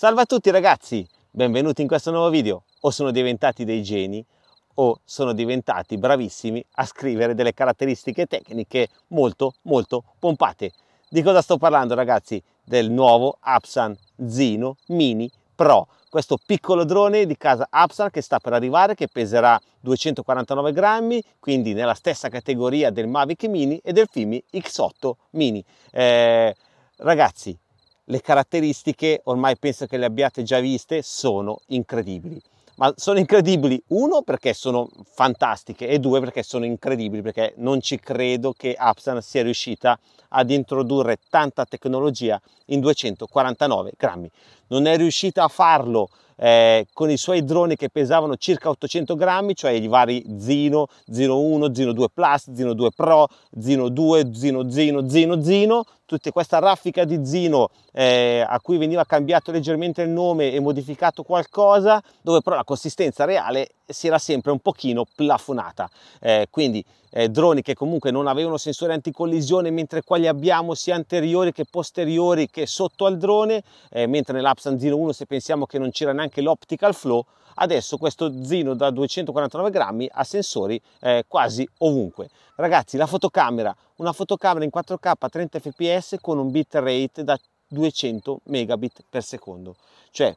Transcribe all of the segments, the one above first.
Salve a tutti ragazzi, benvenuti in questo nuovo video. O sono diventati dei geni o sono diventati bravissimi a scrivere delle caratteristiche tecniche molto molto pompate. Di cosa sto parlando ragazzi? Del nuovo Apsan Zino Mini Pro, questo piccolo drone di casa Apsan che sta per arrivare, che peserà 249 grammi, quindi nella stessa categoria del Mavic Mini e del Fimi X8 Mini. Eh, ragazzi, le caratteristiche, ormai penso che le abbiate già viste, sono incredibili. Ma sono incredibili, uno, perché sono fantastiche e due, perché sono incredibili, perché non ci credo che Apsan sia riuscita ad introdurre tanta tecnologia in 249 grammi. Non è riuscita a farlo eh, con i suoi droni che pesavano circa 800 grammi, cioè i vari Zino, Zino 1, Zino 2 Plus, Zino 2 Pro, Zino 2, Zino Zino, Zino Zino, tutta questa raffica di Zino eh, a cui veniva cambiato leggermente il nome e modificato qualcosa, dove però la consistenza reale si era sempre un pochino plafonata. Eh, quindi eh, droni che comunque non avevano sensori anticollisione, mentre qua li abbiamo sia anteriori che posteriori che sotto al drone, eh, mentre nell'Apsan Zino 1 se pensiamo che non c'era neanche l'optical flow, adesso questo Zino da 249 grammi ha sensori eh, quasi ovunque. Ragazzi la fotocamera, una fotocamera in 4K a 30 fps con un bitrate da 200 megabit per secondo, cioè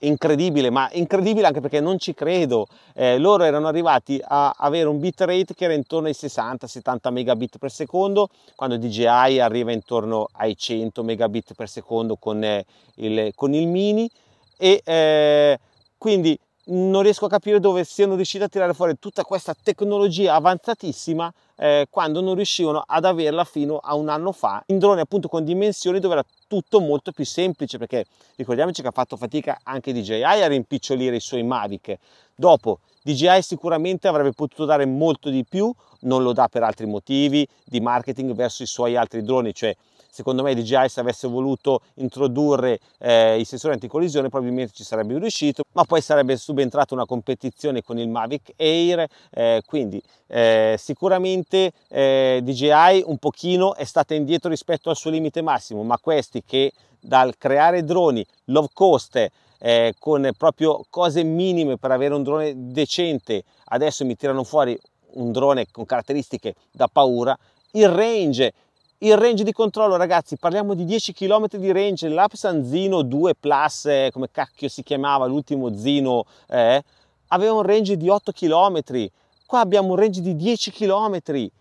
incredibile, ma incredibile anche perché non ci credo. Eh, loro erano arrivati a avere un bitrate che era intorno ai 60-70 megabit per secondo, quando DJI arriva intorno ai 100 megabit per secondo con, eh, il, con il mini. E eh, quindi non riesco a capire dove siano riusciti a tirare fuori tutta questa tecnologia avanzatissima eh, quando non riuscivano ad averla fino a un anno fa in droni appunto con dimensioni dove era tutto molto più semplice perché ricordiamoci che ha fatto fatica anche DJI a rimpicciolire i suoi Mavic dopo DJI sicuramente avrebbe potuto dare molto di più non lo dà per altri motivi di marketing verso i suoi altri droni cioè secondo me DJI se avesse voluto introdurre eh, i sensori anticollisione probabilmente ci sarebbe riuscito, ma poi sarebbe subentrata una competizione con il Mavic Air, eh, quindi eh, sicuramente eh, DJI un pochino è stata indietro rispetto al suo limite massimo, ma questi che dal creare droni low cost eh, con proprio cose minime per avere un drone decente adesso mi tirano fuori un drone con caratteristiche da paura il range il range di controllo, ragazzi, parliamo di 10 km di range, l'Apsan Zino 2 Plus, eh, come cacchio si chiamava l'ultimo Zino, eh, aveva un range di 8 km, qua abbiamo un range di 10 km,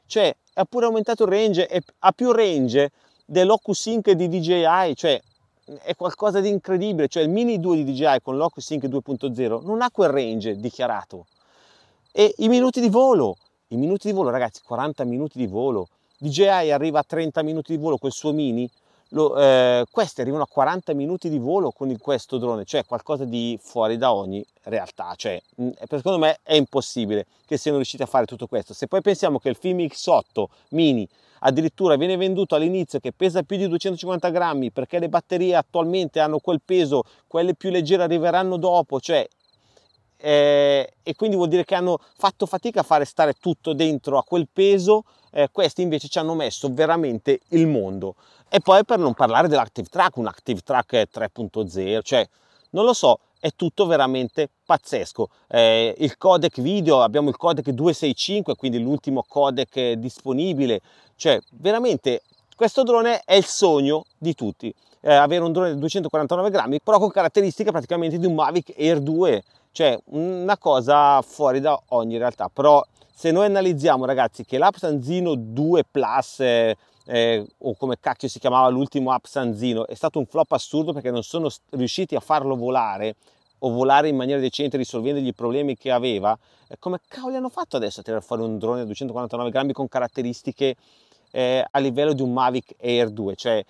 cioè ha pure aumentato il range e ha più range dell'Ocus Sync di DJI, cioè è qualcosa di incredibile, cioè il Mini 2 di DJI con l'Ocus Sync 2.0 non ha quel range dichiarato. E i minuti di volo, i minuti di volo ragazzi, 40 minuti di volo, DJI arriva a 30 minuti di volo col suo mini, lo, eh, questi arrivano a 40 minuti di volo con il, questo drone, cioè qualcosa di fuori da ogni realtà, cioè mh, mm, secondo me è impossibile che siano riusciti a fare tutto questo. Se poi pensiamo che il Film X8 mini addirittura viene venduto all'inizio che pesa più di 250 grammi perché le batterie attualmente hanno quel peso, quelle più leggere arriveranno dopo, cioè eh, e quindi vuol dire che hanno fatto fatica a fare stare tutto dentro a quel peso, eh, questi invece ci hanno messo veramente il mondo. E poi per non parlare dell'Active Track, un Active Track 3.0, cioè non lo so, è tutto veramente pazzesco. Eh, il codec video, abbiamo il codec 265, quindi l'ultimo codec disponibile, cioè veramente questo drone è il sogno di tutti. Eh, avere un drone di 249 grammi, però con caratteristiche praticamente di un Mavic Air 2, cioè una cosa fuori da ogni realtà, però se noi analizziamo ragazzi che l'app Sanzino 2 Plus eh, eh, o come cacchio si chiamava l'ultimo app Sanzino è stato un flop assurdo perché non sono riusciti a farlo volare o volare in maniera decente risolvendo gli problemi che aveva eh, come cavoli hanno fatto adesso a tirare fuori un drone a 249 grammi con caratteristiche eh, a livello di un Mavic Air 2 cioè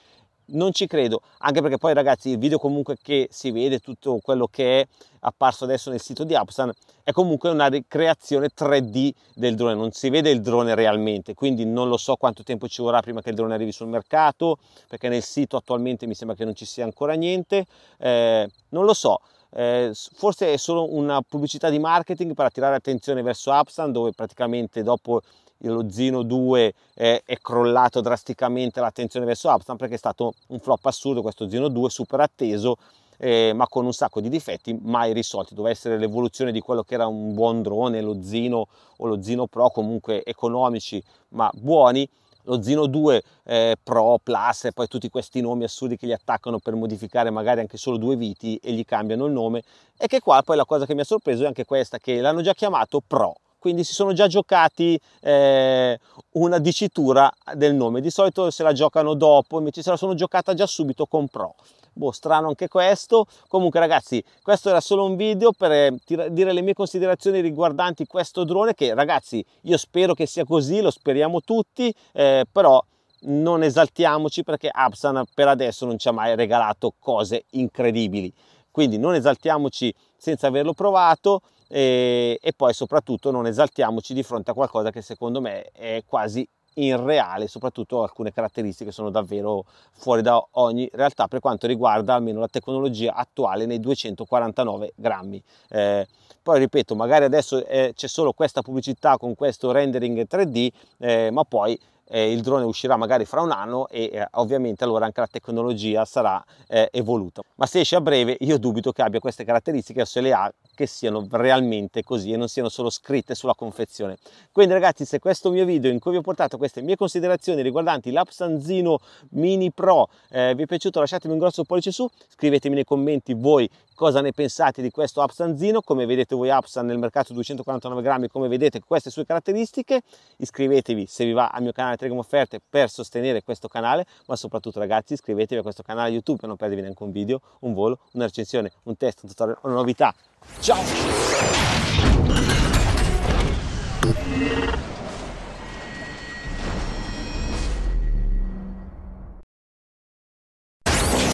non ci credo, anche perché poi ragazzi il video comunque che si vede, tutto quello che è apparso adesso nel sito di Upsan, è comunque una ricreazione 3D del drone, non si vede il drone realmente, quindi non lo so quanto tempo ci vorrà prima che il drone arrivi sul mercato, perché nel sito attualmente mi sembra che non ci sia ancora niente, eh, non lo so. Eh, forse è solo una pubblicità di marketing per attirare attenzione verso Upsan dove praticamente dopo lo Zino 2 eh, è crollato drasticamente l'attenzione verso Upstam perché è stato un flop assurdo questo Zino 2 super atteso eh, ma con un sacco di difetti mai risolti doveva essere l'evoluzione di quello che era un buon drone lo Zino o lo Zino Pro comunque economici ma buoni lo Zino 2 eh, Pro Plus e poi tutti questi nomi assurdi che gli attaccano per modificare magari anche solo due viti e gli cambiano il nome e che qua poi la cosa che mi ha sorpreso è anche questa che l'hanno già chiamato Pro quindi si sono già giocati eh, una dicitura del nome. Di solito se la giocano dopo, invece se la sono giocata già subito con Pro. Boh, strano anche questo. Comunque ragazzi, questo era solo un video per eh, dire le mie considerazioni riguardanti questo drone che ragazzi, io spero che sia così, lo speriamo tutti, eh, però non esaltiamoci perché Absan per adesso non ci ha mai regalato cose incredibili. Quindi non esaltiamoci senza averlo provato e, e poi soprattutto non esaltiamoci di fronte a qualcosa che secondo me è quasi irreale, soprattutto alcune caratteristiche sono davvero fuori da ogni realtà per quanto riguarda almeno la tecnologia attuale nei 249 grammi. Eh, poi ripeto, magari adesso eh, c'è solo questa pubblicità con questo rendering 3D, eh, ma poi eh, il drone uscirà magari fra un anno e eh, ovviamente allora anche la tecnologia sarà eh, evoluta. Ma se esce a breve io dubito che abbia queste caratteristiche se le ha che siano realmente così e non siano solo scritte sulla confezione. Quindi ragazzi se questo mio video in cui vi ho portato queste mie considerazioni riguardanti l'Apsanzino Mini Pro eh, vi è piaciuto lasciatemi un grosso pollice su, scrivetemi nei commenti voi cosa ne pensate di questo Absanzino, come vedete voi Absan nel mercato 249 grammi, come vedete queste sue caratteristiche, iscrivetevi se vi va al mio canale Telegram Offerte per sostenere questo canale, ma soprattutto ragazzi iscrivetevi a questo canale YouTube per non perdervi neanche un video, un volo, una recensione, un test, un tutorial, una novità. Ciao!